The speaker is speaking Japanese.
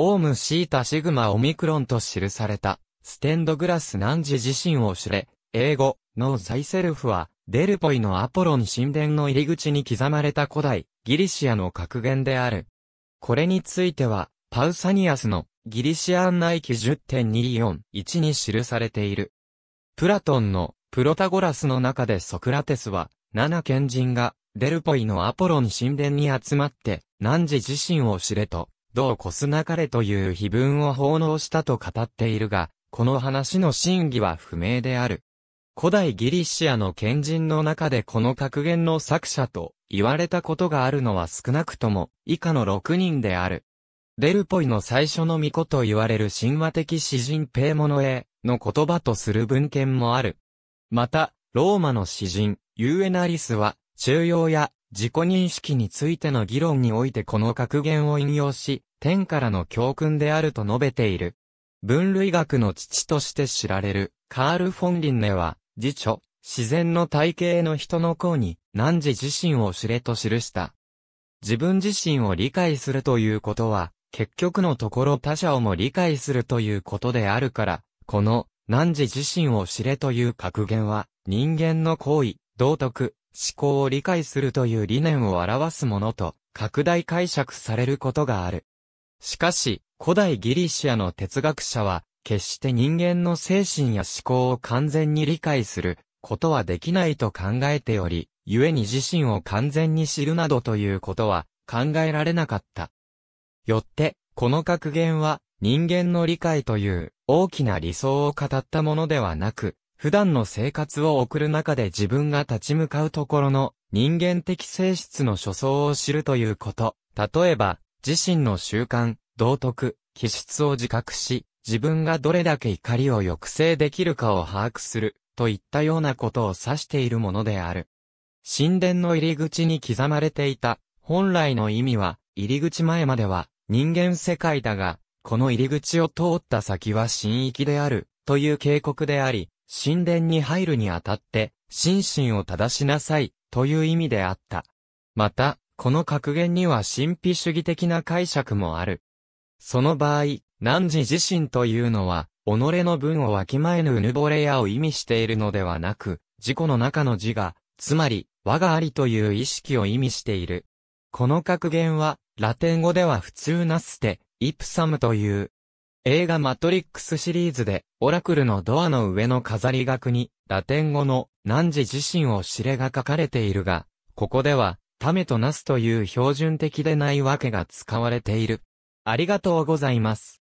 オームシータシグマオミクロンと記された、ステンドグラス何時自身を知れ、英語、のーザイセルフは、デルポイのアポロン神殿の入り口に刻まれた古代、ギリシアの格言である。これについては、パウサニアスのギリシアン内記10.241に記されている。プラトンのプロタゴラスの中でソクラテスは、七賢人がデルポイのアポロン神殿に集まって、何時自身を知れとどうこすなかれという碑文を奉納したと語っているが、この話の真偽は不明である。古代ギリシアの賢人の中でこの格言の作者と言われたことがあるのは少なくとも以下の6人である。デルポイの最初の巫女と言われる神話的詩人ペーモノエの言葉とする文献もある。また、ローマの詩人、ユーエナリスは、中央や自己認識についての議論においてこの格言を引用し、天からの教訓であると述べている。分類学の父として知られる、カール・フォン・リンネは、自著、自然の体系の人の項に、何時自身を知れと記した。自分自身を理解するということは、結局のところ他者をも理解するということであるから、この、何時自身を知れという格言は、人間の行為、道徳、思考を理解するという理念を表すものと拡大解釈されることがある。しかし、古代ギリシアの哲学者は、決して人間の精神や思考を完全に理解することはできないと考えており、故に自身を完全に知るなどということは考えられなかった。よって、この格言は人間の理解という大きな理想を語ったものではなく、普段の生活を送る中で自分が立ち向かうところの人間的性質の所相を知るということ。例えば、自身の習慣、道徳、気質を自覚し、自分がどれだけ怒りを抑制できるかを把握する、といったようなことを指しているものである。神殿の入り口に刻まれていた、本来の意味は、入り口前までは人間世界だが、この入り口を通った先は神域である、という警告であり、神殿に入るにあたって、心身を正しなさい、という意味であった。また、この格言には神秘主義的な解釈もある。その場合、汝自身というのは、己の分をわきまえぬうぬぼれやを意味しているのではなく、自己の中の自我、つまり、我がありという意識を意味している。この格言は、ラテン語では普通なすて、イプサムという、映画マトリックスシリーズで、オラクルのドアの上の飾り額に、ラテン語の、何時自身を知れが書かれているが、ここでは、ためとなすという標準的でないわけが使われている。ありがとうございます。